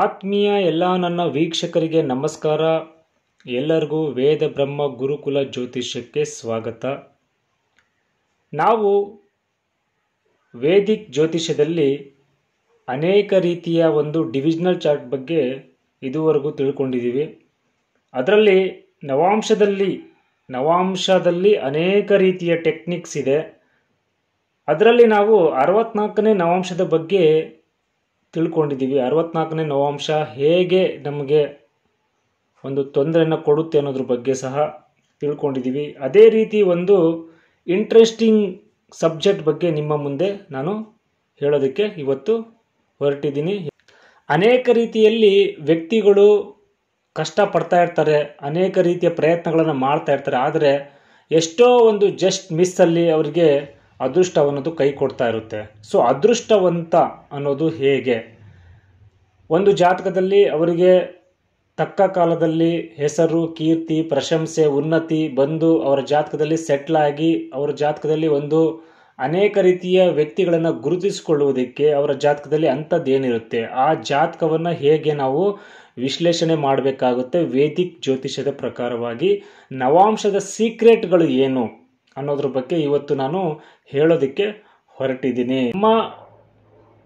ಆತ್ಮೀಯ ಎಲ್ಲ ನನ್ನ ವೀಕ್ಷಕರಿಗೆ ನಮಸ್ಕಾರ ಎಲ್ಲರಿಗೂ ವೇದ ಬ್ರಹ್ಮ ಗುರುಕುಲ ಜ್ಯೋತಿಷ್ಯಕ್ಕೆ ಸ್ವಾಗತ ನಾವು ವೇದಿಕ್ ಜ್ಯೋತಿಷ್ಯದಲ್ಲಿ ಅನೇಕ ರೀತಿಯ ಒಂದು ಡಿವಿಜ್ನಲ್ ಚಾರ್ಟ್ ಬಗ್ಗೆ ಇದುವರೆಗೂ ತಿಳ್ಕೊಂಡಿದ್ದೀವಿ ಅದರಲ್ಲಿ ನವಾಂಶದಲ್ಲಿ ನವಾಂಶದಲ್ಲಿ ಅನೇಕ ರೀತಿಯ ಟೆಕ್ನಿಕ್ಸ್ ಇದೆ ಅದರಲ್ಲಿ ನಾವು ಅರವತ್ನಾಲ್ಕನೇ ನವಾಂಶದ ಬಗ್ಗೆ ತಿಳ್ಕೊಂಡಿದ್ದೀವಿ ಅರವತ್ನಾಲ್ಕನೇ ನವಾಂಶ ಹೇಗೆ ನಮಗೆ ಒಂದು ತೊಂದರೆಯನ್ನು ಕೊಡುತ್ತೆ ಅನ್ನೋದ್ರ ಬಗ್ಗೆ ಸಹ ತಿಳ್ಕೊಂಡಿದ್ದೀವಿ ಅದೇ ರೀತಿ ಒಂದು ಇಂಟ್ರೆಸ್ಟಿಂಗ್ ಸಬ್ಜೆಕ್ಟ್ ಬಗ್ಗೆ ನಿಮ್ಮ ಮುಂದೆ ನಾನು ಹೇಳೋದಕ್ಕೆ ಇವತ್ತು ಹೊರಟಿದ್ದೀನಿ ಅನೇಕ ರೀತಿಯಲ್ಲಿ ವ್ಯಕ್ತಿಗಳು ಕಷ್ಟ ಪಡ್ತಾ ಇರ್ತಾರೆ ಅನೇಕ ರೀತಿಯ ಪ್ರಯತ್ನಗಳನ್ನು ಮಾಡ್ತಾ ಇರ್ತಾರೆ ಆದರೆ ಎಷ್ಟೋ ಒಂದು ಜಸ್ಟ್ ಮಿಸ್ಸಲ್ಲಿ ಅವರಿಗೆ ಅದೃಷ್ಟ ಅನ್ನೋದು ಕೈ ಕೊಡ್ತಾ ಇರುತ್ತೆ ಸೊ ಅದೃಷ್ಟವಂತ ಅನ್ನೋದು ಹೇಗೆ ಒಂದು ಜಾತಕದಲ್ಲಿ ಅವರಿಗೆ ತಕ್ಕ ಕಾಲದಲ್ಲಿ ಹೆಸರು ಕೀರ್ತಿ ಪ್ರಶಂಸೆ ಉನ್ನತಿ ಬಂದು ಅವರ ಜಾತಕದಲ್ಲಿ ಸೆಟ್ಲ್ ಆಗಿ ಅವರ ಜಾತಕದಲ್ಲಿ ಒಂದು ಅನೇಕ ರೀತಿಯ ವ್ಯಕ್ತಿಗಳನ್ನು ಗುರುತಿಸಿಕೊಳ್ಳುವುದಕ್ಕೆ ಅವರ ಜಾತಕದಲ್ಲಿ ಅಂಥದ್ದೇನಿರುತ್ತೆ ಆ ಜಾತಕವನ್ನು ಹೇಗೆ ನಾವು ವಿಶ್ಲೇಷಣೆ ಮಾಡಬೇಕಾಗುತ್ತೆ ವೇದಿಕ್ ಜ್ಯೋತಿಷ್ಯದ ಪ್ರಕಾರವಾಗಿ ನವಾಂಶದ ಸೀಕ್ರೆಟ್ಗಳು ಏನು ಅನ್ನೋದ್ರ ಬಗ್ಗೆ ಇವತ್ತು ನಾನು ಹೇಳೋದಕ್ಕೆ ಹೊರಟಿದ್ದೀನಿ ನಮ್ಮ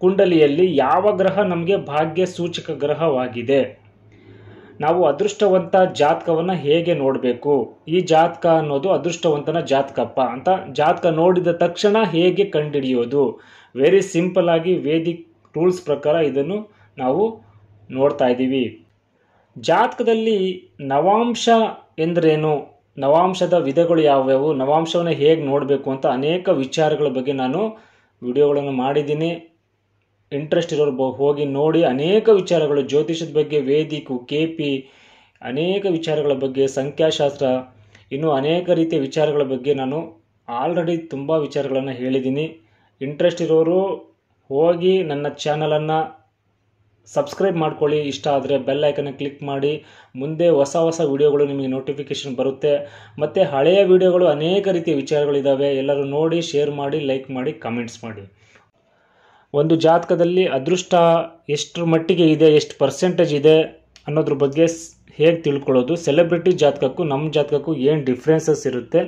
ಕುಂಡಲಿಯಲ್ಲಿ ಯಾವ ಗ್ರಹ ನಮಗೆ ಭಾಗ್ಯ ಸೂಚಕ ಗ್ರಹವಾಗಿದೆ ನಾವು ಅದೃಷ್ಟವಂತ ಜಾತಕವನ್ನು ಹೇಗೆ ನೋಡಬೇಕು ಈ ಜಾತಕ ಅನ್ನೋದು ಅದೃಷ್ಟವಂತನ ಜಾತಕಪ್ಪ ಅಂತ ಜಾತಕ ನೋಡಿದ ತಕ್ಷಣ ಹೇಗೆ ಕಂಡುಹಿಡಿಯೋದು ವೆರಿ ಸಿಂಪಲ್ ಆಗಿ ವೇದಿಕ್ ಟೂಲ್ಸ್ ಪ್ರಕಾರ ಇದನ್ನು ನಾವು ನೋಡ್ತಾ ಇದ್ದೀವಿ ಜಾತಕದಲ್ಲಿ ನವಾಂಶ ಎಂದರೇನು ನವಾಂಶದ ವಿಧಗಳು ಯಾವ್ಯಾವು ನವಾಂಶವನ್ನು ಹೇಗೆ ನೋಡಬೇಕು ಅಂತ ಅನೇಕ ವಿಚಾರಗಳ ಬಗ್ಗೆ ನಾನು ವಿಡಿಯೋಗಳನ್ನು ಮಾಡಿದ್ದೀನಿ ಇಂಟ್ರೆಸ್ಟ್ ಇರೋರು ಹೋಗಿ ನೋಡಿ ಅನೇಕ ವಿಚಾರಗಳು ಜ್ಯೋತಿಷದ ಬಗ್ಗೆ ವೇದಿಕು ಕೆ ಪಿ ಅನೇಕ ವಿಚಾರಗಳ ಬಗ್ಗೆ ಸಂಖ್ಯಾಶಾಸ್ತ್ರ ಇನ್ನೂ ಅನೇಕ ರೀತಿಯ ವಿಚಾರಗಳ ಬಗ್ಗೆ ನಾನು ಆಲ್ರೆಡಿ ತುಂಬ ವಿಚಾರಗಳನ್ನು ಹೇಳಿದ್ದೀನಿ ಇಂಟ್ರೆಸ್ಟ್ ಇರೋರು ಹೋಗಿ ನನ್ನ ಚಾನಲನ್ನು ಸಬ್ಸ್ಕ್ರೈಬ್ ಮಾಡ್ಕೊಳ್ಳಿ ಇಷ್ಟ ಆದರೆ ಬೆಲ್ ಕ್ಲಿಕ್ ಮಾಡಿ ಮುಂದೆ ಹೊಸ ಹೊಸ ವೀಡಿಯೋಗಳು ನಿಮಗೆ ನೋಟಿಫಿಕೇಷನ್ ಬರುತ್ತೆ ಮತ್ತು ಹಳೆಯ ವಿಡಿಯೋಗಳು ಅನೇಕ ರೀತಿಯ ವಿಚಾರಗಳಿದ್ದಾವೆ ಎಲ್ಲರೂ ನೋಡಿ ಶೇರ್ ಮಾಡಿ ಲೈಕ್ ಮಾಡಿ ಕಮೆಂಟ್ಸ್ ಮಾಡಿ ಒಂದು ಜಾತಕದಲ್ಲಿ ಅದೃಷ್ಟ ಎಷ್ಟರ ಮಟ್ಟಿಗೆ ಇದೆ ಎಷ್ಟು ಪರ್ಸೆಂಟೇಜ್ ಇದೆ ಅನ್ನೋದ್ರ ಬಗ್ಗೆ ಹೇಗೆ ತಿಳ್ಕೊಳ್ಳೋದು ಸೆಲೆಬ್ರಿಟಿ ಜಾತಕಕ್ಕೂ ನಮ್ಮ ಜಾತಕಕ್ಕೂ ಏನು ಡಿಫ್ರೆನ್ಸಸ್ ಇರುತ್ತೆ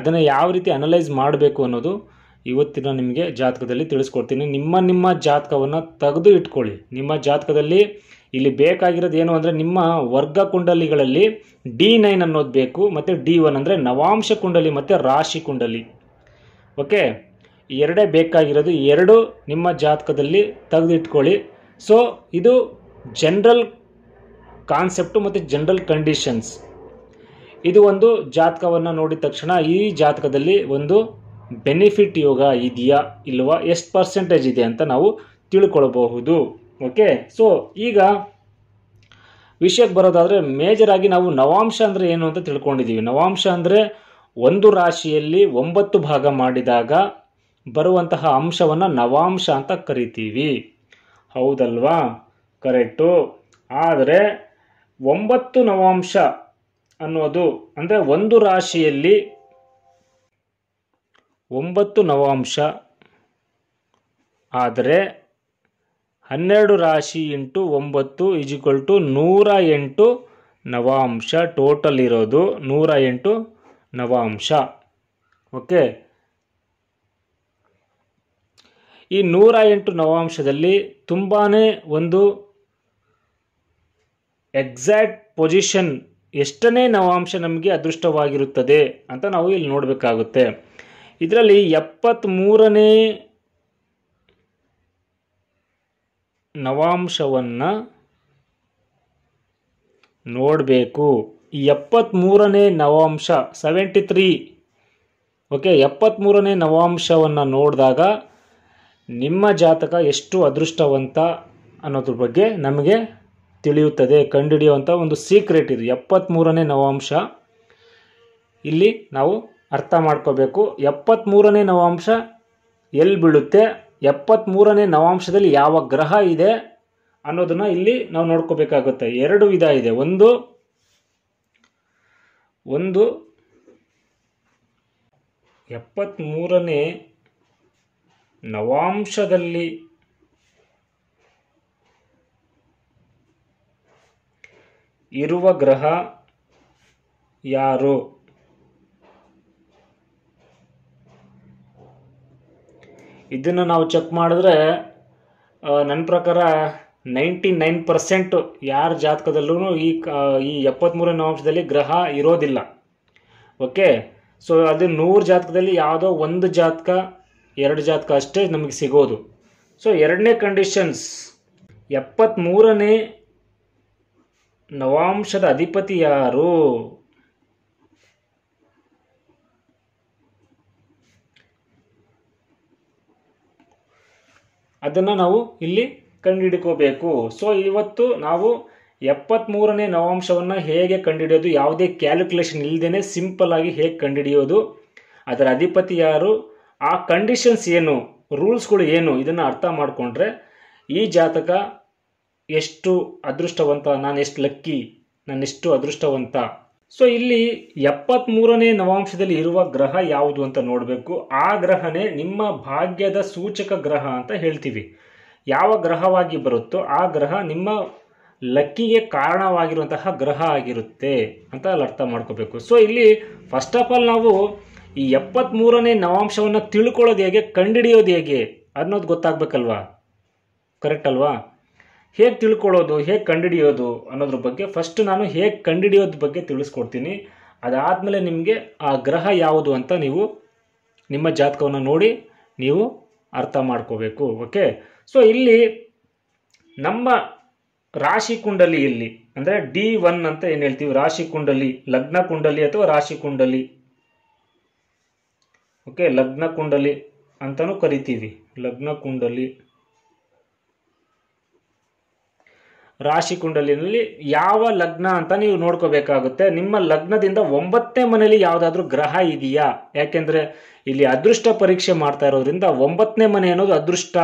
ಅದನ್ನು ಯಾವ ರೀತಿ ಅನಲೈಸ್ ಮಾಡಬೇಕು ಅನ್ನೋದು ಇವತ್ತಿನ ನಿಮಗೆ ಜಾತಕದಲ್ಲಿ ತಿಳಿಸ್ಕೊಡ್ತೀನಿ ನಿಮ್ಮ ನಿಮ್ಮ ಜಾತಕವನ್ನು ತೆಗೆದು ಇಟ್ಕೊಳ್ಳಿ ನಿಮ್ಮ ಜಾತಕದಲ್ಲಿ ಇಲ್ಲಿ ಬೇಕಾಗಿರೋದು ಏನು ಅಂದರೆ ನಿಮ್ಮ ವರ್ಗ ಕುಂಡಲಿಗಳಲ್ಲಿ ಡಿ ನೈನ್ ಅನ್ನೋದು ಬೇಕು ಮತ್ತು ಡಿ ಒನ್ ಅಂದರೆ ನವಾಂಶ ಕುಂಡಲಿ ಮತ್ತು ರಾಶಿ ಕುಂಡಲಿ ಓಕೆ ಎರಡೇ ಬೇಕಾಗಿರೋದು ಎರಡು ನಿಮ್ಮ ಜಾತಕದಲ್ಲಿ ತೆಗೆದಿಟ್ಕೊಳ್ಳಿ ಸೊ ಇದು ಜನರಲ್ ಕಾನ್ಸೆಪ್ಟು ಮತ್ತು ಜನರಲ್ ಕಂಡೀಷನ್ಸ್ ಇದು ಒಂದು ಜಾತಕವನ್ನು ನೋಡಿದ ತಕ್ಷಣ ಈ ಜಾತಕದಲ್ಲಿ ಒಂದು ಬೆನಿಫಿಟ್ ಯೋಗ ಇದೆಯಾ ಇಲ್ವಾ ಎಷ್ಟು ಪರ್ಸೆಂಟೇಜ್ ಇದೆ ಅಂತ ನಾವು ತಿಳ್ಕೊಳ್ಬಹುದು ಓಕೆ ಸೊ ಈಗ ವಿಷಯಕ್ಕೆ ಬರೋದಾದರೆ ಮೇಜರ್ ಆಗಿ ನಾವು ನವಾಂಶ ಅಂದರೆ ಏನು ಅಂತ ತಿಳ್ಕೊಂಡಿದ್ದೀವಿ ನವಾಂಶ ಅಂದರೆ ಒಂದು ರಾಶಿಯಲ್ಲಿ ಒಂಬತ್ತು ಭಾಗ ಮಾಡಿದಾಗ ಬರುವಂತಹ ಅಂಶವನ್ನು ನವಾಂಶ ಅಂತ ಕರಿತೀವಿ ಹೌದಲ್ವಾ ಕರೆಕ್ಟು ಆದರೆ ಒಂಬತ್ತು ನವಾಂಶ ಅನ್ನೋದು ಅಂದರೆ ಒಂದು ರಾಶಿಯಲ್ಲಿ ಒಂಬತ್ತು ನವಾಂಶ ಆದರೆ ಹನ್ನೆರಡು ರಾಶಿ ಇಂಟು ಒಂಬತ್ತು ಈಜಿಕ್ವಲ್ ಟು ನೂರ ಎಂಟು ನವಾಂಶ ಟೋಟಲ್ ಇರೋದು ನೂರ ಎಂಟು ನವಾಂಶ ಓಕೆ ಈ ನೂರ ಎಂಟು ನವಾಂಶದಲ್ಲಿ ತುಂಬಾ ಒಂದು ಎಕ್ಸಾಕ್ಟ್ ಪೊಸಿಷನ್ ಎಷ್ಟನೇ ನವಾಂಶ ನಮಗೆ ಅದೃಷ್ಟವಾಗಿರುತ್ತದೆ ಅಂತ ನಾವು ಇಲ್ಲಿ ನೋಡಬೇಕಾಗುತ್ತೆ ಇದರಲ್ಲಿ ಎಪ್ಪತ್ತ್ಮೂರನೇ ನವಾಂಶವನ್ನು ನೋಡಬೇಕು ಈ ಎಪ್ಪತ್ತ್ಮೂರನೇ ನವಾಂಶ ಸೆವೆಂಟಿ ತ್ರೀ ಓಕೆ ಎಪ್ಪತ್ತ್ಮೂರನೇ ನವಾಂಶವನ್ನು ನೋಡಿದಾಗ ನಿಮ್ಮ ಜಾತಕ ಎಷ್ಟು ಅದೃಷ್ಟವಂತ ಅನ್ನೋದ್ರ ಬಗ್ಗೆ ನಮಗೆ ತಿಳಿಯುತ್ತದೆ ಕಂಡುಹಿಡಿಯುವಂಥ ಒಂದು ಸೀಕ್ರೆಟ್ ಇದು ಎಪ್ಪತ್ತ್ಮೂರನೇ ನವಾಂಶ ಇಲ್ಲಿ ನಾವು ಅರ್ಥ ಮಾಡ್ಕೋಬೇಕು ಎಪ್ಪತ್ತ್ಮೂರನೇ ನವಾಂಶ ಎಲ್ಲಿ ಬೀಳುತ್ತೆ ಎಪ್ಪತ್ತ್ಮೂರನೇ ನವಾಂಶದಲ್ಲಿ ಯಾವ ಗ್ರಹ ಇದೆ ಅನ್ನೋದನ್ನು ಇಲ್ಲಿ ನಾವು ನೋಡ್ಕೋಬೇಕಾಗುತ್ತೆ ಎರಡು ವಿಧ ಇದೆ ಒಂದು ಒಂದು ಎಪ್ಪತ್ತ್ಮೂರನೇ ನವಾಂಶದಲ್ಲಿ ಇರುವ ಗ್ರಹ ಯಾರು ಇದನ್ನು ನಾವು ಚೆಕ್ ಮಾಡಿದ್ರೆ ನನ್ನ ಪ್ರಕಾರ ನೈಂಟಿ ನೈನ್ ಪರ್ಸೆಂಟ್ ಯಾರ ಜಾತಕದಲ್ಲೂ ಈ ಈ ಎಪ್ಪತ್ತ್ಮೂರನೇ ನವಾಂಶದಲ್ಲಿ ಗ್ರಹ ಇರೋದಿಲ್ಲ ಓಕೆ ಸೊ ಅದು ನೂರು ಜಾತಕದಲ್ಲಿ ಯಾವುದೋ ಒಂದು ಜಾತಕ ಎರಡು ಜಾತಕ ಅಷ್ಟೇ ನಮಗೆ ಸಿಗೋದು ಸೊ ಎರಡನೇ ಕಂಡೀಷನ್ಸ್ ಎಪ್ಪತ್ತ್ಮೂರನೇ ನವಾಂಶದ ಅಧಿಪತಿ ಯಾರು ಅದನ್ನು ನಾವು ಇಲ್ಲಿ ಕಂಡುಹಿಡ್ಕೋಬೇಕು ಸೊ ಇವತ್ತು ನಾವು ಎಪ್ಪತ್ತ್ಮೂರನೇ ನವಾಂಶವನ್ನು ಹೇಗೆ ಕಂಡುಹಿಡಿಯೋದು ಯಾವುದೇ ಕ್ಯಾಲ್ಕುಲೇಷನ್ ಇಲ್ಲದೇ ಸಿಂಪಲ್ ಆಗಿ ಹೇಗೆ ಕಂಡುಹಿಡಿಯೋದು ಅದರ ಅಧಿಪತಿ ಯಾರು ಆ ಕಂಡೀಷನ್ಸ್ ಏನು ರೂಲ್ಸ್ಗಳು ಏನು ಇದನ್ನು ಅರ್ಥ ಮಾಡಿಕೊಂಡ್ರೆ ಈ ಜಾತಕ ಎಷ್ಟು ಅದೃಷ್ಟವಂತ ನಾನು ಎಷ್ಟು ಲಕ್ಕಿ ನಾನು ಎಷ್ಟು ಅದೃಷ್ಟವಂತ ಸೊ ಇಲ್ಲಿ ಎಪ್ಪತ್ಮೂರನೇ ನವಾಂಶದಲ್ಲಿ ಇರುವ ಗ್ರಹ ಯಾವುದು ಅಂತ ನೋಡಬೇಕು ಆ ಗ್ರಹನೇ ನಿಮ್ಮ ಭಾಗ್ಯದ ಸೂಚಕ ಗ್ರಹ ಅಂತ ಹೇಳ್ತೀವಿ ಯಾವ ಗ್ರಹವಾಗಿ ಬರುತ್ತೋ ಆ ಗ್ರಹ ನಿಮ್ಮ ಲಕ್ಕಿಗೆ ಕಾರಣವಾಗಿರುವಂತಹ ಗ್ರಹ ಆಗಿರುತ್ತೆ ಅಂತ ಅಲ್ಲಿ ಅರ್ಥ ಮಾಡ್ಕೋಬೇಕು ಸೊ ಇಲ್ಲಿ ಫಸ್ಟ್ ಆಫ್ ಆಲ್ ನಾವು ಈ ಮೂರನೇ ನವಾಂಶವನ್ನು ತಿಳ್ಕೊಳ್ಳೋದು ಹೇಗೆ ಕಂಡುಹಿಡಿಯೋದು ಹೇಗೆ ಅನ್ನೋದು ಗೊತ್ತಾಗಬೇಕಲ್ವಾ ಕರೆಕ್ಟ್ ಅಲ್ವಾ ಹೇಗೆ ತಿಳ್ಕೊಳ್ಳೋದು ಹೇಗೆ ಕಂಡುಹಿಡಿಯೋದು ಅನ್ನೋದ್ರ ಬಗ್ಗೆ ಫಸ್ಟ್ ನಾನು ಹೇಗೆ ಕಂಡುಹಿಡಿಯೋದ್ರ ಬಗ್ಗೆ ತಿಳಿಸ್ಕೊಡ್ತೀನಿ ಅದಾದಮೇಲೆ ನಿಮಗೆ ಆ ಗ್ರಹ ಯಾವುದು ಅಂತ ನೀವು ನಿಮ್ಮ ಜಾತಕವನ್ನು ನೋಡಿ ನೀವು ಅರ್ಥ ಮಾಡ್ಕೋಬೇಕು ಓಕೆ ಸೊ ಇಲ್ಲಿ ನಮ್ಮ ರಾಶಿ ಕುಂಡಲಿಯಲ್ಲಿ ಅಂದರೆ ಡಿ ಒನ್ ಅಂತ ಏನು ಹೇಳ್ತೀವಿ ರಾಶಿ ಕುಂಡಲಿ ಲಗ್ನ ಕುಂಡಲಿ ಅಥವಾ ರಾಶಿ ಕುಂಡಲಿ ಓಕೆ ಲಗ್ನ ಕುಂಡಲಿ ಅಂತಲೂ ಕರಿತೀವಿ ಲಗ್ನ ಕುಂಡಲಿ ರಾಶಿ ಕುಂಡಲಿನಲ್ಲಿ ಯಾವ ಲಗ್ನ ಅಂತ ನೀವು ನೋಡ್ಕೋಬೇಕಾಗುತ್ತೆ ನಿಮ್ಮ ಲಗ್ನದಿಂದ ಒಂಬತ್ತನೇ ಮನೆಯಲ್ಲಿ ಯಾವುದಾದ್ರೂ ಗ್ರಹ ಇದೆಯಾ ಯಾಕೆಂದ್ರೆ ಇಲ್ಲಿ ಅದೃಷ್ಟ ಪರೀಕ್ಷೆ ಮಾಡ್ತಾ ಇರೋದ್ರಿಂದ ಒಂಬತ್ತನೇ ಮನೆ ಅನ್ನೋದು ಅದೃಷ್ಟ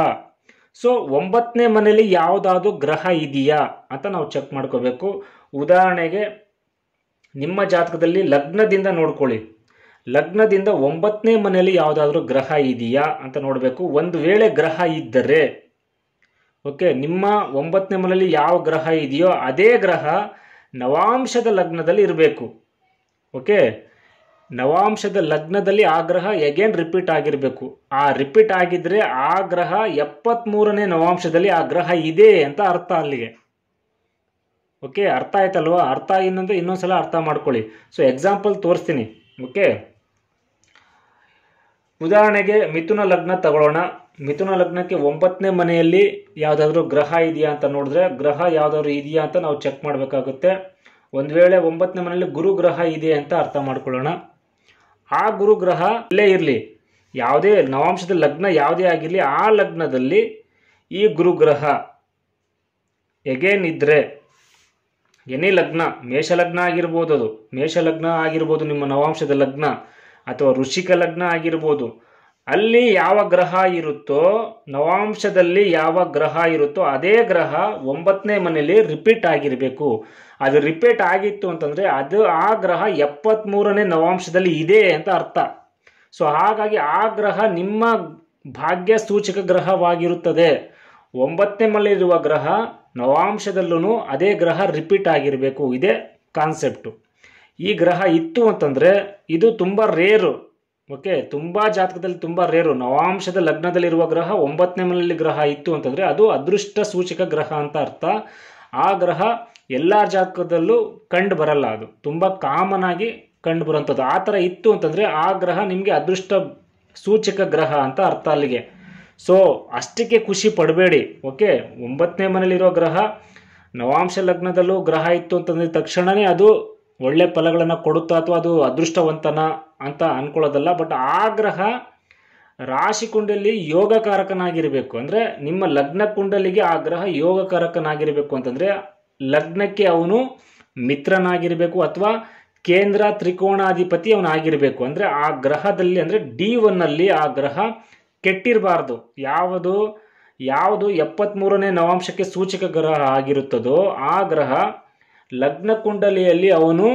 ಸೊ ಒಂಬತ್ತನೇ ಮನೆಯಲ್ಲಿ ಯಾವುದಾದ್ರೂ ಗ್ರಹ ಇದೆಯಾ ಅಂತ ನಾವು ಚೆಕ್ ಮಾಡ್ಕೋಬೇಕು ಉದಾಹರಣೆಗೆ ನಿಮ್ಮ ಜಾತಕದಲ್ಲಿ ಲಗ್ನದಿಂದ ನೋಡ್ಕೊಳ್ಳಿ ಲಗ್ನದಿಂದ ಒಂಬತ್ತನೇ ಮನೆಯಲ್ಲಿ ಯಾವುದಾದ್ರೂ ಗ್ರಹ ಇದೆಯಾ ಅಂತ ನೋಡಬೇಕು ಒಂದು ವೇಳೆ ಗ್ರಹ ಇದ್ದರೆ ಓಕೆ ನಿಮ್ಮ ಒಂಬತ್ತನೇ ಮನೆಯಲ್ಲಿ ಯಾವ ಗ್ರಹ ಇದೆಯೋ ಅದೇ ಗ್ರಹ ನವಾಂಶದ ಲಗ್ನದಲ್ಲಿ ಇರಬೇಕು ಓಕೆ ನವಾಂಶದ ಲಗ್ನದಲ್ಲಿ ಆ ಗ್ರಹ ಎಗೇನ್ ರಿಪೀಟ್ ಆಗಿರಬೇಕು ಆ ರಿಪೀಟ್ ಆಗಿದ್ರೆ ಆ ಗ್ರಹ ಎಪ್ಪತ್ತ್ಮೂರನೇ ನವಾಂಶದಲ್ಲಿ ಆ ಗ್ರಹ ಇದೆ ಅಂತ ಅರ್ಥ ಅಲ್ಲಿಗೆ ಓಕೆ ಅರ್ಥ ಆಯ್ತಲ್ವಾ ಅರ್ಥ ಇನ್ನೊಂದು ಇನ್ನೊಂದ್ಸಲ ಅರ್ಥ ಮಾಡ್ಕೊಳ್ಳಿ ಸೊ ಎಕ್ಸಾಂಪಲ್ ತೋರಿಸ್ತೀನಿ ಓಕೆ ಉದಾಹರಣೆಗೆ ಮಿಥುನ ಲಗ್ನ ತಗೊಳ್ಳೋಣ ಮಿಥುನ ಲಗ್ನಕ್ಕೆ ಒಂಬತ್ತನೇ ಮನೆಯಲ್ಲಿ ಯಾವುದಾದ್ರೂ ಗ್ರಹ ಇದೆಯಾ ಅಂತ ನೋಡಿದ್ರೆ ಗ್ರಹ ಯಾವುದಾದ್ರು ಇದೆಯಾ ಅಂತ ನಾವು ಚೆಕ್ ಮಾಡಬೇಕಾಗುತ್ತೆ ಒಂದು ವೇಳೆ ಒಂಬತ್ತನೇ ಮನೆಯಲ್ಲಿ ಗುರು ಗ್ರಹ ಇದೆ ಅಂತ ಅರ್ಥ ಮಾಡ್ಕೊಳ್ಳೋಣ ಆ ಗುರು ಗ್ರಹ ಇಲ್ಲೇ ಇರಲಿ ಯಾವುದೇ ನವಾಂಶದ ಲಗ್ನ ಯಾವುದೇ ಆಗಿರಲಿ ಆ ಲಗ್ನದಲ್ಲಿ ಈ ಗುರುಗ್ರಹ ಎಗೇನಿದ್ರೆ ಎನಿ ಲಗ್ನ ಮೇಷ ಲಗ್ನ ಆಗಿರ್ಬೋದು ಅದು ಮೇಷ ಲಗ್ನ ಆಗಿರ್ಬೋದು ನಿಮ್ಮ ನವಾಂಶದ ಲಗ್ನ ಅಥವಾ ಋಷಿಕ ಲಗ್ನ ಆಗಿರ್ಬೋದು ಅಲ್ಲಿ ಯಾವ ಗ್ರಹ ಇರುತ್ತೋ ನವಾಂಶದಲ್ಲಿ ಯಾವ ಗ್ರಹ ಇರುತ್ತೋ ಅದೇ ಗ್ರಹ ಒಂಬತ್ತನೇ ಮನೆಯಲ್ಲಿ ರಿಪೀಟ್ ಆಗಿರಬೇಕು ಅದು ರಿಪೀಟ್ ಆಗಿತ್ತು ಅಂತಂದರೆ ಅದು ಆ ಗ್ರಹ ಎಪ್ಪತ್ತ್ಮೂರನೇ ನವಾಂಶದಲ್ಲಿ ಇದೆ ಅಂತ ಅರ್ಥ ಸೊ ಹಾಗಾಗಿ ಆ ಗ್ರಹ ನಿಮ್ಮ ಭಾಗ್ಯ ಸೂಚಕ ಗ್ರಹವಾಗಿರುತ್ತದೆ ಒಂಬತ್ತನೇ ಮನೆಯಲ್ಲಿರುವ ಗ್ರಹ ನವಾಂಶದಲ್ಲೂ ಅದೇ ಗ್ರಹ ರಿಪೀಟ್ ಆಗಿರಬೇಕು ಇದೇ ಕಾನ್ಸೆಪ್ಟು ಈ ಗ್ರಹ ಇತ್ತು ಅಂತಂದರೆ ಇದು ತುಂಬ ರೇರು ಓಕೆ ತುಂಬ ಜಾತಕದಲ್ಲಿ ತುಂಬ ರೇರು ನವಾಂಶದ ಲಗ್ನದಲ್ಲಿರುವ ಗ್ರಹ ಒಂಬತ್ತನೇ ಮನೆಯಲ್ಲಿ ಗ್ರಹ ಇತ್ತು ಅಂತಂದರೆ ಅದು ಅದೃಷ್ಟ ಸೂಚಕ ಗ್ರಹ ಅಂತ ಅರ್ಥ ಆ ಗ್ರಹ ಎಲ್ಲ ಜಾತಕದಲ್ಲೂ ಕಂಡು ಬರಲ್ಲ ಅದು ತುಂಬ ಕಾಮನ್ ಆಗಿ ಕಂಡು ಬರುವಂಥದ್ದು ಆ ಥರ ಇತ್ತು ಅಂತಂದರೆ ಆ ಗ್ರಹ ನಿಮಗೆ ಅದೃಷ್ಟ ಸೂಚಕ ಗ್ರಹ ಅಂತ ಅರ್ಥ ಅಲ್ಲಿಗೆ ಸೊ ಅಷ್ಟಕ್ಕೆ ಖುಷಿ ಪಡಬೇಡಿ ಓಕೆ ಒಂಬತ್ತನೇ ಮನೆಯಲ್ಲಿರೋ ಗ್ರಹ ನವಾಂಶ ಲಗ್ನದಲ್ಲೂ ಗ್ರಹ ಇತ್ತು ಅಂತಂದರೆ ತಕ್ಷಣವೇ ಅದು ಒಳ್ಳೆ ಫಲಗಳನ್ನು ಕೊಡುತ್ತಾ ಅಥವಾ ಅದು ಅದೃಷ್ಟವಂತನ ಅಂತ ಅನ್ಕೊಳ್ಳೋದಲ್ಲ ಬಟ್ ಆ ಗ್ರಹ ರಾಶಿ ಕುಂಡಲಿ ಯೋಗಕಾರಕನಾಗಿರಬೇಕು ಅಂದರೆ ನಿಮ್ಮ ಲಗ್ನ ಕುಂಡಲಿಗೆ ಆ ಗ್ರಹ ಯೋಗಕಾರಕನಾಗಿರಬೇಕು ಅಂತಂದರೆ ಲಗ್ನಕ್ಕೆ ಅವನು ಮಿತ್ರನಾಗಿರಬೇಕು ಅಥವಾ ಕೇಂದ್ರ ತ್ರಿಕೋಣಾಧಿಪತಿ ಅವನಾಗಿರಬೇಕು ಅಂದರೆ ಆ ಗ್ರಹದಲ್ಲಿ ಅಂದರೆ ಡಿ ಒನ್ನಲ್ಲಿ ಆ ಗ್ರಹ ಕೆಟ್ಟಿರಬಾರ್ದು ಯಾವುದು ಯಾವುದು ಎಪ್ಪತ್ತ್ಮೂರನೇ ನವಾಂಶಕ್ಕೆ ಸೂಚಕ ಗ್ರಹ ಆಗಿರುತ್ತದೋ ಆ ಗ್ರಹ ಲಗ್ನ ಕುಂಡಲಿಯಲ್ಲಿ ಅವನು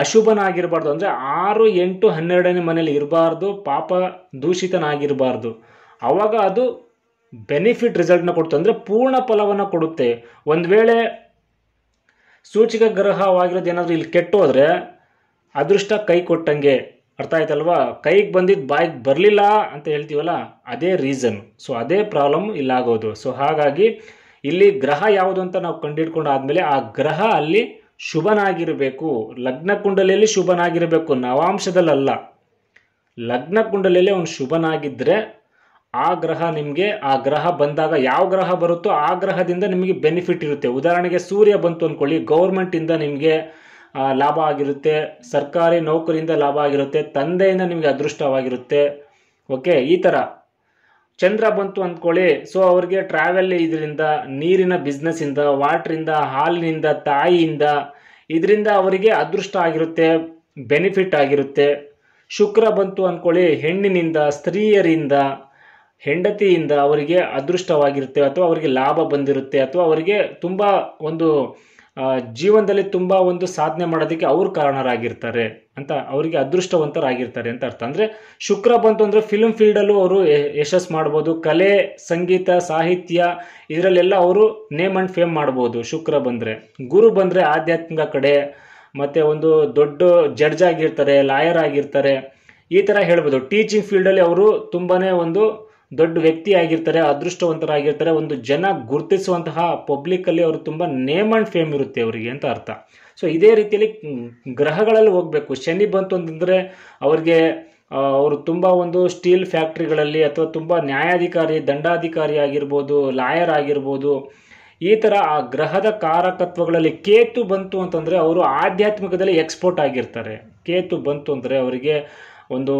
ಅಶುಭನಾಗಿರಬಾರ್ದು ಅಂದರೆ ಆರು ಎಂಟು ಹನ್ನೆರಡನೇ ಮನೇಲಿ ಇರಬಾರ್ದು ಪಾಪ ದೂಷಿತನಾಗಿರಬಾರ್ದು ಆವಾಗ ಅದು ಬೆನಿಫಿಟ್ ರಿಸಲ್ಟ್ನ ಕೊಡುತ್ತೆ ಅಂದರೆ ಪೂರ್ಣ ಫಲವನ್ನು ಕೊಡುತ್ತೆ ಒಂದು ವೇಳೆ ಸೂಚಿಕ ಗ್ರಹವಾಗಿರೋದು ಏನಾದರೂ ಇಲ್ಲಿ ಕೆಟ್ಟೋದ್ರೆ ಅದೃಷ್ಟ ಕೈ ಕೊಟ್ಟಂಗೆ ಅರ್ಥ ಆಯ್ತಲ್ವಾ ಕೈಗೆ ಬಂದಿದ್ದು ಬಾಯಿಗೆ ಬರಲಿಲ್ಲ ಅಂತ ಹೇಳ್ತೀವಲ್ಲ ಅದೇ ರೀಸನ್ ಸೊ ಅದೇ ಪ್ರಾಬ್ಲಮ್ ಇಲ್ಲಾಗೋದು ಸೊ ಹಾಗಾಗಿ ಇಲ್ಲಿ ಗ್ರಹ ಯಾವುದು ಅಂತ ನಾವು ಕಂಡು ಆದಮೇಲೆ ಆ ಗ್ರಹ ಅಲ್ಲಿ ಶುಭನಾಗಿರಬೇಕು ಲಗ್ನ ಕುಂಡಲಿಯಲ್ಲಿ ಶುಭನಾಗಿರಬೇಕು ನವಾಂಶದಲ್ಲಲ್ಲ ಲಗ್ನ ಕುಂಡಲಿಯಲ್ಲಿ ಅವನು ಶುಭನಾಗಿದ್ದರೆ ಆ ಗ್ರಹ ನಿಮಗೆ ಆ ಗ್ರಹ ಬಂದಾಗ ಯಾವ ಗ್ರಹ ಬರುತ್ತೋ ಆ ಗ್ರಹದಿಂದ ನಿಮಗೆ ಬೆನಿಫಿಟ್ ಇರುತ್ತೆ ಉದಾಹರಣೆಗೆ ಸೂರ್ಯ ಬಂತು ಅಂದ್ಕೊಳ್ಳಿ ಗೌರ್ಮೆಂಟಿಂದ ನಿಮಗೆ ಲಾಭ ಆಗಿರುತ್ತೆ ಸರ್ಕಾರಿ ನೌಕರಿಯಿಂದ ಲಾಭ ಆಗಿರುತ್ತೆ ತಂದೆಯಿಂದ ನಿಮಗೆ ಅದೃಷ್ಟವಾಗಿರುತ್ತೆ ಓಕೆ ಈ ಥರ ಚಂದ್ರ ಬಂತು ಅಂದ್ಕೊಳ್ಳಿ ಸೊ ಅವ್ರಿಗೆ ಟ್ರಾವೆಲ್ ಇದರಿಂದ ನೀರಿನ ಬಿಸ್ನೆಸ್ಸಿಂದ ವಾಟ್ರಿಂದ ಹಾಲಿನಿಂದ ತಾಯಿಯಿಂದ ಇದರಿಂದ ಅವರಿಗೆ ಅದೃಷ್ಟ ಆಗಿರುತ್ತೆ ಬೆನಿಫಿಟ್ ಆಗಿರುತ್ತೆ ಶುಕ್ರ ಬಂತು ಅಂದ್ಕೊಳ್ಳಿ ಹೆಣ್ಣಿನಿಂದ ಸ್ತ್ರೀಯರಿಂದ ಹೆಂಡತಿಯಿಂದ ಅವರಿಗೆ ಅದೃಷ್ಟವಾಗಿರುತ್ತೆ ಅಥವಾ ಅವರಿಗೆ ಲಾಭ ಬಂದಿರುತ್ತೆ ಅಥವಾ ಅವರಿಗೆ ತುಂಬ ಒಂದು ಜೀವನದಲ್ಲಿ ತುಂಬ ಒಂದು ಸಾಧನೆ ಮಾಡೋದಕ್ಕೆ ಅವ್ರು ಕಾರಣರಾಗಿರ್ತಾರೆ ಅಂತ ಅವರಿಗೆ ಅದೃಷ್ಟವಂತರಾಗಿರ್ತಾರೆ ಅಂತ ಅರ್ಥ ಅಂದರೆ ಶುಕ್ರ ಬಂತು ಅಂದರೆ ಫಿಲ್ಮ್ ಫೀಲ್ಡಲ್ಲೂ ಅವರು ಯಶಸ್ಸು ಮಾಡ್ಬೋದು ಕಲೆ ಸಂಗೀತ ಸಾಹಿತ್ಯ ಇದರಲ್ಲೆಲ್ಲ ಅವರು ನೇಮ್ ಆ್ಯಂಡ್ ಫೇಮ್ ಮಾಡ್ಬೋದು ಶುಕ್ರ ಬಂದರೆ ಗುರು ಬಂದರೆ ಆಧ್ಯಾತ್ಮಿಕ ಕಡೆ ಮತ್ತು ಒಂದು ದೊಡ್ಡ ಜಡ್ಜ್ ಆಗಿರ್ತಾರೆ ಲಾಯರ್ ಆಗಿರ್ತಾರೆ ಈ ಥರ ಹೇಳ್ಬೋದು ಟೀಚಿಂಗ್ ಫೀಲ್ಡಲ್ಲಿ ಅವರು ತುಂಬಾ ಒಂದು ದೊಡ್ಡ ವ್ಯಕ್ತಿ ಆಗಿರ್ತಾರೆ ಅದೃಷ್ಟವಂತರಾಗಿರ್ತಾರೆ ಒಂದು ಜನ ಗುರುತಿಸುವಂತಹ ಪಬ್ಲಿಕ್ಕಲ್ಲಿ ಅವರು ತುಂಬ ನೇಮ್ ಆ್ಯಂಡ್ ಫೇಮ್ ಇರುತ್ತೆ ಅವರಿಗೆ ಅಂತ ಅರ್ಥ ಸೊ ಇದೇ ರೀತಿಯಲ್ಲಿ ಗ್ರಹಗಳಲ್ಲಿ ಹೋಗಬೇಕು ಶನಿ ಬಂತು ಅಂತಂದರೆ ಅವರಿಗೆ ಅವರು ತುಂಬ ಒಂದು ಸ್ಟೀಲ್ ಫ್ಯಾಕ್ಟ್ರಿಗಳಲ್ಲಿ ಅಥವಾ ತುಂಬ ನ್ಯಾಯಾಧಿಕಾರಿ ದಂಡಾಧಿಕಾರಿ ಆಗಿರ್ಬೋದು ಲಾಯರ್ ಆಗಿರ್ಬೋದು ಈ ಥರ ಆ ಗ್ರಹದ ಕಾರಕತ್ವಗಳಲ್ಲಿ ಕೇತು ಬಂತು ಅಂತಂದರೆ ಅವರು ಆಧ್ಯಾತ್ಮಿಕದಲ್ಲಿ ಎಕ್ಸ್ಪೋರ್ಟ್ ಆಗಿರ್ತಾರೆ ಕೇತು ಬಂತು ಅಂದರೆ ಅವರಿಗೆ ಒಂದು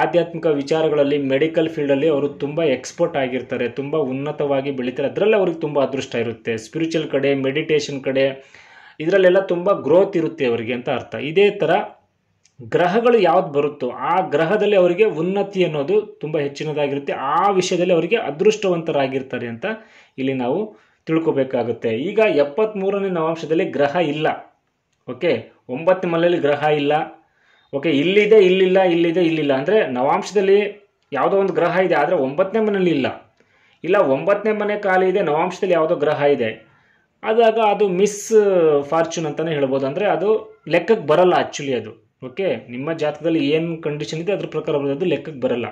ಆಧ್ಯಾತ್ಮಿಕ ವಿಚಾರಗಳಲ್ಲಿ ಮೆಡಿಕಲ್ ಫೀಲ್ಡಲ್ಲಿ ಅವರು ತುಂಬ ಎಕ್ಸ್ಪರ್ಟ್ ಆಗಿರ್ತಾರೆ ತುಂಬ ಉನ್ನತವಾಗಿ ಬೆಳಿತಾರೆ ಅದರಲ್ಲಿ ಅವ್ರಿಗೆ ತುಂಬ ಅದೃಷ್ಟ ಇರುತ್ತೆ ಸ್ಪಿರಿಚುವಲ್ ಕಡೆ ಮೆಡಿಟೇಷನ್ ಕಡೆ ಇದರಲ್ಲೆಲ್ಲ ತುಂಬ ಗ್ರೋತ್ ಇರುತ್ತೆ ಅವರಿಗೆ ಅಂತ ಅರ್ಥ ಇದೇ ಥರ ಗ್ರಹಗಳು ಯಾವ್ದು ಬರುತ್ತೋ ಆ ಗ್ರಹದಲ್ಲಿ ಅವರಿಗೆ ಉನ್ನತಿ ಅನ್ನೋದು ತುಂಬ ಹೆಚ್ಚಿನದಾಗಿರುತ್ತೆ ಆ ವಿಷಯದಲ್ಲಿ ಅವರಿಗೆ ಅದೃಷ್ಟವಂತರಾಗಿರ್ತಾರೆ ಅಂತ ಇಲ್ಲಿ ನಾವು ತಿಳ್ಕೊಬೇಕಾಗುತ್ತೆ ಈಗ ಮೂರನೇ ನವಾಂಶದಲ್ಲಿ ಗ್ರಹ ಇಲ್ಲ ಓಕೆ ಒಂಬತ್ತು ಮಲ್ಲಲ್ಲಿ ಗ್ರಹ ಇಲ್ಲ ಓಕೆ ಇಲ್ಲಿದೆ ಇಲ್ಲಿಲ್ಲ ಇಲ್ಲಿದೆ ಇಲ್ಲಿಲ್ಲ ಅಂದರೆ ನವಾಂಶದಲ್ಲಿ ಯಾವುದೋ ಒಂದು ಗ್ರಹ ಇದೆ ಆದರೆ ಒಂಬತ್ತನೇ ಮನೆಯಲ್ಲಿ ಇಲ್ಲ ಇಲ್ಲ ಒಂಬತ್ತನೇ ಮನೆ ಖಾಲಿ ಇದೆ ನವಾಂಶದಲ್ಲಿ ಯಾವುದೋ ಗ್ರಹ ಇದೆ ಆದಾಗ ಅದು ಮಿಸ್ ಫಾರ್ಚೂನ್ ಅಂತಲೇ ಹೇಳ್ಬೋದು ಅಂದರೆ ಅದು ಲೆಕ್ಕಕ್ಕೆ ಬರಲ್ಲ ಆ್ಯಕ್ಚುಲಿ ಅದು ಓಕೆ ನಿಮ್ಮ ಜಾತಕದಲ್ಲಿ ಏನು ಕಂಡೀಷನ್ ಇದೆ ಅದ್ರ ಪ್ರಕಾರ ಬರೋದು ಲೆಕ್ಕಕ್ಕೆ ಬರಲ್ಲ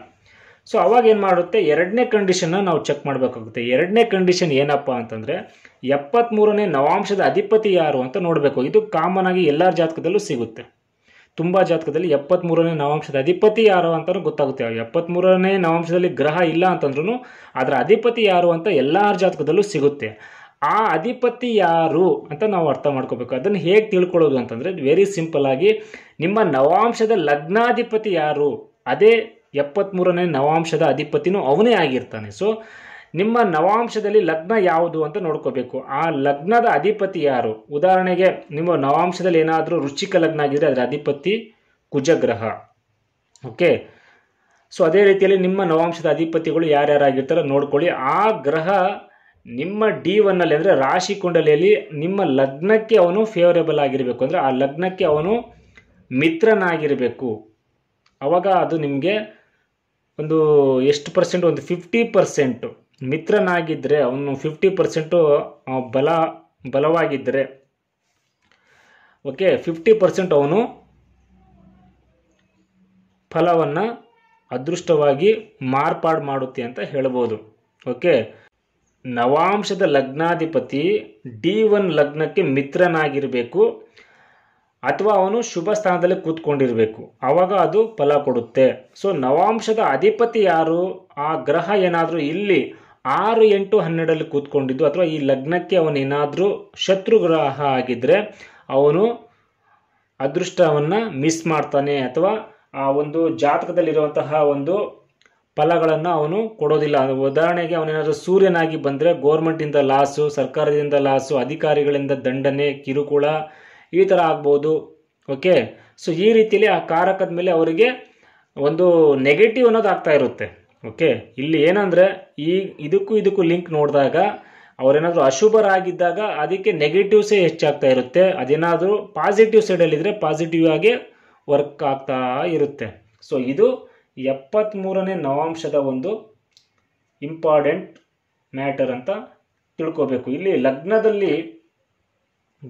ಸೊ ಅವಾಗ ಏನು ಮಾಡುತ್ತೆ ಎರಡನೇ ಕಂಡೀಷನ್ನ ನಾವು ಚೆಕ್ ಮಾಡಬೇಕಾಗುತ್ತೆ ಎರಡನೇ ಕಂಡೀಷನ್ ಏನಪ್ಪ ಅಂತಂದರೆ ಎಪ್ಪತ್ತ್ಮೂರನೇ ನವಾಂಶದ ಅಧಿಪತಿ ಯಾರು ಅಂತ ನೋಡಬೇಕು ಇದು ಕಾಮನ್ ಆಗಿ ಎಲ್ಲರ ಜಾತಕದಲ್ಲೂ ಸಿಗುತ್ತೆ ತುಂಬ ಜಾತಕದಲ್ಲಿ ಎಪ್ಪತ್ತ್ಮೂರನೇ ನವಾಂಶದ ಅಧಿಪತಿ ಯಾರು ಅಂತ ಗೊತ್ತಾಗುತ್ತೆ ಎಪ್ಪತ್ತ್ಮೂರನೇ ನವಾಂಶದಲ್ಲಿ ಗ್ರಹ ಇಲ್ಲ ಅಂತಂದ್ರೂ ಅದರ ಅಧಿಪತಿ ಯಾರು ಅಂತ ಎಲ್ಲ ಜಾತಕದಲ್ಲೂ ಸಿಗುತ್ತೆ ಆ ಅಧಿಪತಿ ಯಾರು ಅಂತ ನಾವು ಅರ್ಥ ಮಾಡ್ಕೋಬೇಕು ಅದನ್ನು ಹೇಗೆ ತಿಳ್ಕೊಳ್ಳೋದು ಅಂತಂದರೆ ವೆರಿ ಸಿಂಪಲ್ ಆಗಿ ನಿಮ್ಮ ನವಾಂಶದ ಲಗ್ನಾಧಿಪತಿ ಯಾರು ಅದೇ ಎಪ್ಪತ್ತ್ಮೂರನೇ ನವಾಂಶದ ಅಧಿಪತಿನೂ ಅವನೇ ಆಗಿರ್ತಾನೆ ಸೊ ನಿಮ್ಮ ನವಾಂಶದಲ್ಲಿ ಲಗ್ನ ಯಾವುದು ಅಂತ ನೋಡ್ಕೋಬೇಕು ಆ ಲಗ್ನದ ಅಧಿಪತಿ ಯಾರು ಉದಾಹರಣೆಗೆ ನಿಮ್ಮ ನವಾಂಶದಲ್ಲಿ ಏನಾದರೂ ರುಚಿಕ ಲಗ್ನ ಆಗಿದ್ರೆ ಅದರ ಅಧಿಪತಿ ಕುಜಗ್ರಹ ಓಕೆ ಸೊ ಅದೇ ರೀತಿಯಲ್ಲಿ ನಿಮ್ಮ ನವಾಂಶದ ಅಧಿಪತಿಗಳು ಯಾರ್ಯಾರಾಗಿರ್ತಾರೋ ನೋಡ್ಕೊಳ್ಳಿ ಆ ಗ್ರಹ ನಿಮ್ಮ ಡಿ ಒನ್ನಲ್ಲಿ ಅಂದರೆ ರಾಶಿ ಕುಂಡಲಿಯಲ್ಲಿ ನಿಮ್ಮ ಲಗ್ನಕ್ಕೆ ಅವನು ಫೇವರೇಬಲ್ ಆಗಿರಬೇಕು ಅಂದರೆ ಆ ಲಗ್ನಕ್ಕೆ ಅವನು ಮಿತ್ರನಾಗಿರಬೇಕು ಅವಾಗ ಅದು ನಿಮಗೆ ಒಂದು ಎಷ್ಟು ಪರ್ಸೆಂಟ್ ಒಂದು ಫಿಫ್ಟಿ ಪರ್ಸೆಂಟು ಮಿತ್ರನಾಗಿದ್ದರೆ ಅವನು ಫಿಫ್ಟಿ ಪರ್ಸೆಂಟು ಬಲ ಬಲವಾಗಿದ್ದರೆ ಓಕೆ ಫಿಫ್ಟಿ ಪರ್ಸೆಂಟ್ ಅವನು ಫಲವನ್ನು ಅದೃಷ್ಟವಾಗಿ ಮಾರ್ಪಾಡು ಮಾಡುತ್ತೆ ಅಂತ ಹೇಳ್ಬೋದು ಓಕೆ ನವಾಂಶದ ಲಗ್ನಾಧಿಪತಿ ಡಿ ಒನ್ ಲಗ್ನಕ್ಕೆ ಮಿತ್ರನಾಗಿರಬೇಕು ಅಥವಾ ಅವನು ಶುಭ ಸ್ಥಾನದಲ್ಲಿ ಕೂತ್ಕೊಂಡಿರಬೇಕು ಆವಾಗ ಅದು ಫಲ ಕೊಡುತ್ತೆ ಸೊ ನವಾಂಶದ ಅಧಿಪತಿ ಯಾರು ಆ ಗ್ರಹ ಏನಾದರೂ ಇಲ್ಲಿ ಆರು ಎಂಟು ಹನ್ನೆರಡಲ್ಲಿ ಕೂತ್ಕೊಂಡಿದ್ದು ಅಥವಾ ಈ ಲಗ್ನಕ್ಕೆ ಅವನೇನಾದರೂ ಶತ್ರುಗ್ರಹ ಆಗಿದ್ದರೆ ಅವನು ಅದೃಷ್ಟವನ್ನ ಮಿಸ್ ಮಾಡ್ತಾನೆ ಅಥವಾ ಆ ಒಂದು ಜಾತಕದಲ್ಲಿರುವಂತಹ ಒಂದು ಫಲಗಳನ್ನು ಅವನು ಕೊಡೋದಿಲ್ಲ ಉದಾಹರಣೆಗೆ ಅವನೇನಾದರೂ ಸೂರ್ಯನಾಗಿ ಬಂದರೆ ಇಂದ ಲಾಸು ಸರ್ಕಾರದಿಂದ ಲಾಸು ಅಧಿಕಾರಿಗಳಿಂದ ದಂಡನೆ ಕಿರುಕುಳ ಈ ಥರ ಆಗ್ಬೋದು ಓಕೆ ಸೊ ಈ ರೀತಿಯಲ್ಲಿ ಆ ಕಾರಕದ ಮೇಲೆ ಅವರಿಗೆ ಒಂದು ನೆಗೆಟಿವ್ ಅನ್ನೋದು ಆಗ್ತಾ ಇರುತ್ತೆ ಓಕೆ ಇಲ್ಲಿ ಏನಂದರೆ ಈ ಇದಕ್ಕೂ ಇದಕ್ಕೂ ಲಿಂಕ್ ನೋಡಿದಾಗ ಅವರೇನಾದರೂ ಅಶುಭರಾಗಿದ್ದಾಗ ಅದಕ್ಕೆ ನೆಗೆಟಿವ್ಸೇ ಹೆಚ್ಚಾಗ್ತಾ ಇರುತ್ತೆ ಅದೇನಾದರೂ ಪಾಸಿಟಿವ್ ಸೈಡಲ್ಲಿದ್ದರೆ ಪಾಸಿಟಿವ್ ಆಗಿ ವರ್ಕ್ ಆಗ್ತಾ ಇರುತ್ತೆ ಸೊ ಇದು ಎಪ್ಪತ್ತ್ಮೂರನೇ ನವಾಂಶದ ಒಂದು ಇಂಪಾರ್ಟೆಂಟ್ ಮ್ಯಾಟರ್ ಅಂತ ತಿಳ್ಕೋಬೇಕು ಇಲ್ಲಿ ಲಗ್ನದಲ್ಲಿ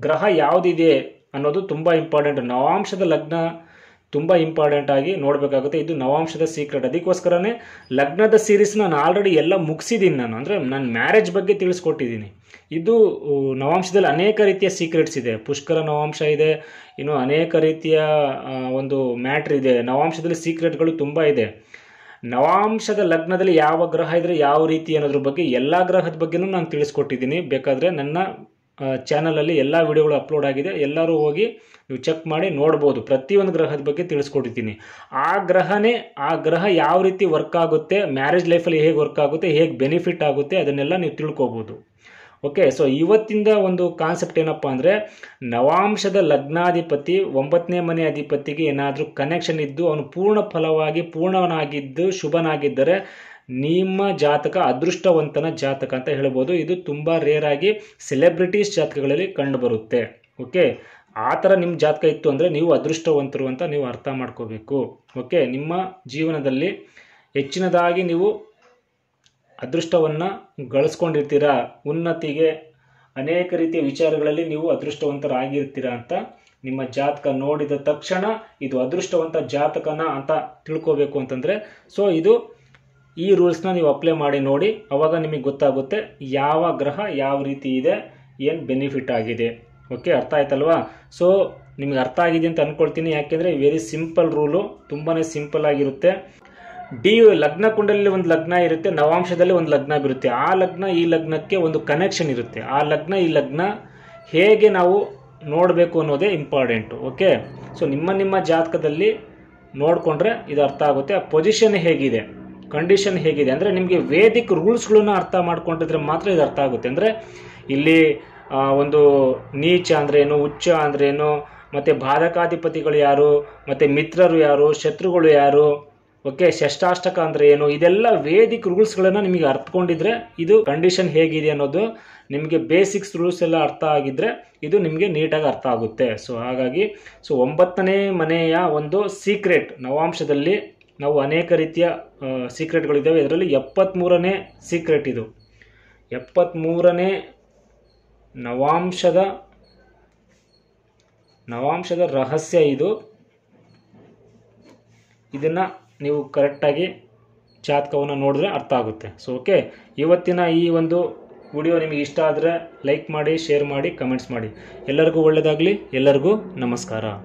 ಗ್ರಹ ಯಾವುದಿದೆ ಅನ್ನೋದು ತುಂಬ ಇಂಪಾರ್ಟೆಂಟ್ ನವಾಂಶದ ಲಗ್ನ ತುಂಬ ಇಂಪಾರ್ಟೆಂಟ್ ಆಗಿ ನೋಡಬೇಕಾಗುತ್ತೆ ಇದು ನವಾಂಶದ ಸೀಕ್ರೆಟ್ ಅದಕ್ಕೋಸ್ಕರನೇ ಲಗ್ನದ ಸೀರೀಸ್ ನಾನು ಆಲ್ರೆಡಿ ಎಲ್ಲ ಮುಗಿಸಿದ್ದೀನಿ ನಾನು ಅಂದರೆ ನಾನು ಮ್ಯಾರೇಜ್ ಬಗ್ಗೆ ತಿಳಿಸ್ಕೊಟ್ಟಿದ್ದೀನಿ ಇದು ನವಾಂಶದಲ್ಲಿ ಅನೇಕ ರೀತಿಯ ಸೀಕ್ರೆಟ್ಸ್ ಇದೆ ಪುಷ್ಕರ ನವಾಂಶ ಇದೆ ಇನ್ನು ಅನೇಕ ರೀತಿಯ ಒಂದು ಮ್ಯಾಟ್ರ್ ಇದೆ ನವಾಂಶದಲ್ಲಿ ಸೀಕ್ರೆಟ್ಗಳು ತುಂಬ ಇದೆ ನವಾಂಶದ ಲಗ್ನದಲ್ಲಿ ಯಾವ ಗ್ರಹ ಇದ್ರೆ ಯಾವ ರೀತಿ ಅನ್ನೋದ್ರ ಬಗ್ಗೆ ಎಲ್ಲ ಗ್ರಹದ ಬಗ್ಗೆನೂ ನಾನು ತಿಳಿಸ್ಕೊಟ್ಟಿದ್ದೀನಿ ಬೇಕಾದರೆ ನನ್ನ ಚಾನಲಲ್ಲಿ ಎಲ್ಲ ವಿಡಿಯೋಗಳು ಅಪ್ಲೋಡ್ ಆಗಿದೆ ಎಲ್ಲರೂ ಹೋಗಿ ನೀವು ಚೆಕ್ ಮಾಡಿ ನೋಡ್ಬೋದು ಪ್ರತಿಯೊಂದು ಗ್ರಹದ ಬಗ್ಗೆ ತಿಳಿಸ್ಕೊಟ್ಟಿದ್ದೀನಿ ಆ ಗ್ರಹನೇ ಆ ಗ್ರಹ ಯಾವ ರೀತಿ ವರ್ಕ್ ಆಗುತ್ತೆ ಮ್ಯಾರೇಜ್ ಲೈಫಲ್ಲಿ ಹೇಗೆ ವರ್ಕ್ ಆಗುತ್ತೆ ಹೇಗೆ ಬೆನಿಫಿಟ್ ಆಗುತ್ತೆ ಅದನ್ನೆಲ್ಲ ನೀವು ತಿಳ್ಕೊಬೋದು ಓಕೆ ಸೊ ಇವತ್ತಿಂದ ಒಂದು ಕಾನ್ಸೆಪ್ಟ್ ಏನಪ್ಪ ಅಂದರೆ ನವಾಂಶದ ಲಗ್ನಾಧಿಪತಿ ಒಂಬತ್ತನೇ ಮನೆ ಅಧಿಪತಿಗೆ ಏನಾದರೂ ಕನೆಕ್ಷನ್ ಇದ್ದು ಅವನು ಪೂರ್ಣ ಫಲವಾಗಿ ಪೂರ್ಣವನಾಗಿದ್ದು ಶುಭನಾಗಿದ್ದರೆ ನಿಮ್ಮ ಜಾತಕ ಅದೃಷ್ಟವಂತನ ಜಾತಕ ಅಂತ ಹೇಳ್ಬೋದು ಇದು ತುಂಬ ರೇರ್ ಆಗಿ ಸೆಲೆಬ್ರಿಟೀಸ್ ಜಾತಕಗಳಲ್ಲಿ ಕಂಡುಬರುತ್ತೆ ಓಕೆ ಆ ಥರ ನಿಮ್ಮ ಜಾತಕ ಇತ್ತು ಅಂದರೆ ನೀವು ಅದೃಷ್ಟವಂತರು ಅಂತ ನೀವು ಅರ್ಥ ಮಾಡ್ಕೋಬೇಕು ಓಕೆ ನಿಮ್ಮ ಜೀವನದಲ್ಲಿ ಹೆಚ್ಚಿನದಾಗಿ ನೀವು ಅದೃಷ್ಟವನ್ನು ಗಳಿಸ್ಕೊಂಡಿರ್ತೀರಾ ಉನ್ನತಿಗೆ ಅನೇಕ ರೀತಿಯ ವಿಚಾರಗಳಲ್ಲಿ ನೀವು ಅದೃಷ್ಟವಂತರಾಗಿರ್ತೀರಾ ಅಂತ ನಿಮ್ಮ ಜಾತಕ ನೋಡಿದ ತಕ್ಷಣ ಇದು ಅದೃಷ್ಟವಂತ ಜಾತಕನ ಅಂತ ತಿಳ್ಕೋಬೇಕು ಅಂತಂದರೆ ಸೊ ಇದು ಈ ರೂಲ್ಸ್ನ ನೀವು ಅಪ್ಲೈ ಮಾಡಿ ನೋಡಿ ಅವಾಗ ನಿಮಗೆ ಗೊತ್ತಾಗುತ್ತೆ ಯಾವ ಗ್ರಹ ಯಾವ ರೀತಿ ಇದೆ ಏನು ಬೆನಿಫಿಟ್ ಆಗಿದೆ ಓಕೆ ಅರ್ಥ ಆಯ್ತಲ್ವಾ ಸೊ ನಿಮಗೆ ಅರ್ಥ ಆಗಿದೆ ಅಂತ ಅಂದ್ಕೊಳ್ತೀನಿ ಯಾಕೆಂದರೆ ವೆರಿ ಸಿಂಪಲ್ ರೂಲು ತುಂಬಾ ಸಿಂಪಲ್ ಆಗಿರುತ್ತೆ ಡಿ ಲಗ್ನ ಕುಂಡಲಲ್ಲಿ ಒಂದು ಲಗ್ನ ಇರುತ್ತೆ ನವಾಂಶದಲ್ಲಿ ಒಂದು ಲಗ್ನ ಬಿರುತ್ತೆ ಆ ಲಗ್ನ ಈ ಲಗ್ನಕ್ಕೆ ಒಂದು ಕನೆಕ್ಷನ್ ಇರುತ್ತೆ ಆ ಲಗ್ನ ಈ ಲಗ್ನ ಹೇಗೆ ನಾವು ನೋಡಬೇಕು ಅನ್ನೋದೇ ಇಂಪಾರ್ಟೆಂಟು ಓಕೆ ಸೊ ನಿಮ್ಮ ನಿಮ್ಮ ಜಾತಕದಲ್ಲಿ ನೋಡಿಕೊಂಡ್ರೆ ಇದು ಅರ್ಥ ಆಗುತ್ತೆ ಆ ಪೊಸಿಷನ್ ಹೇಗಿದೆ ಕಂಡೀಷನ್ ಹೇಗಿದೆ ಅಂದರೆ ನಿಮಗೆ ವೇದಿಕ್ ರೂಲ್ಸ್ಗಳನ್ನು ಅರ್ಥ ಮಾಡ್ಕೊಂಡಿದ್ರೆ ಮಾತ್ರ ಇದು ಅರ್ಥ ಆಗುತ್ತೆ ಅಂದರೆ ಇಲ್ಲಿ ಒಂದು ನೀಚ ಅಂದ್ರೇನು ಉಚ್ಚ ಅಂದ್ರೇನು ಮತ್ತು ಬಾಧಕಾಧಿಪತಿಗಳು ಯಾರು ಮತ್ತು ಮಿತ್ರರು ಯಾರು ಶತ್ರುಗಳು ಯಾರು ಓಕೆ ಷಷ್ಟಾಷ್ಟಕ ಅಂದರೆ ಏನು ಇದೆಲ್ಲ ವೇದಿಕ್ ರೂಲ್ಸ್ಗಳನ್ನು ನಿಮಗೆ ಅರ್ಥಕೊಂಡಿದ್ರೆ ಇದು ಕಂಡೀಷನ್ ಹೇಗಿದೆ ಅನ್ನೋದು ನಿಮಗೆ ಬೇಸಿಕ್ಸ್ ರೂಲ್ಸ್ ಎಲ್ಲ ಅರ್ಥ ಆಗಿದ್ರೆ ಇದು ನಿಮಗೆ ನೀಟಾಗಿ ಅರ್ಥ ಆಗುತ್ತೆ ಸೊ ಹಾಗಾಗಿ ಸೊ ಒಂಬತ್ತನೇ ಮನೆಯ ಒಂದು ಸೀಕ್ರೆಟ್ ನವಾಂಶದಲ್ಲಿ ನಾವು ಅನೇಕ ರೀತಿಯ ಸೀಕ್ರೆಟ್ಗಳಿದ್ದಾವೆ ಅದರಲ್ಲಿ ಎಪ್ಪತ್ತ್ಮೂರನೇ ಸೀಕ್ರೆಟ್ ಇದು ಎಪ್ಪತ್ತ್ಮೂರನೇ ನವಾಂಶದ ನವಾಂಶದ ರಹಸ್ಯ ಇದು ಇದನ್ನು ನೀವು ಕರೆಕ್ಟಾಗಿ ಜಾತಕವನ್ನು ನೋಡಿದ್ರೆ ಅರ್ಥ ಆಗುತ್ತೆ ಸೊ ಓಕೆ ಇವತ್ತಿನ ಈ ಒಂದು ವಿಡಿಯೋ ನಿಮಗೆ ಇಷ್ಟ ಆದರೆ ಲೈಕ್ ಮಾಡಿ ಶೇರ್ ಮಾಡಿ ಕಮೆಂಟ್ಸ್ ಮಾಡಿ ಎಲ್ಲರಿಗೂ ಒಳ್ಳೆಯದಾಗಲಿ ಎಲ್ಲರಿಗೂ ನಮಸ್ಕಾರ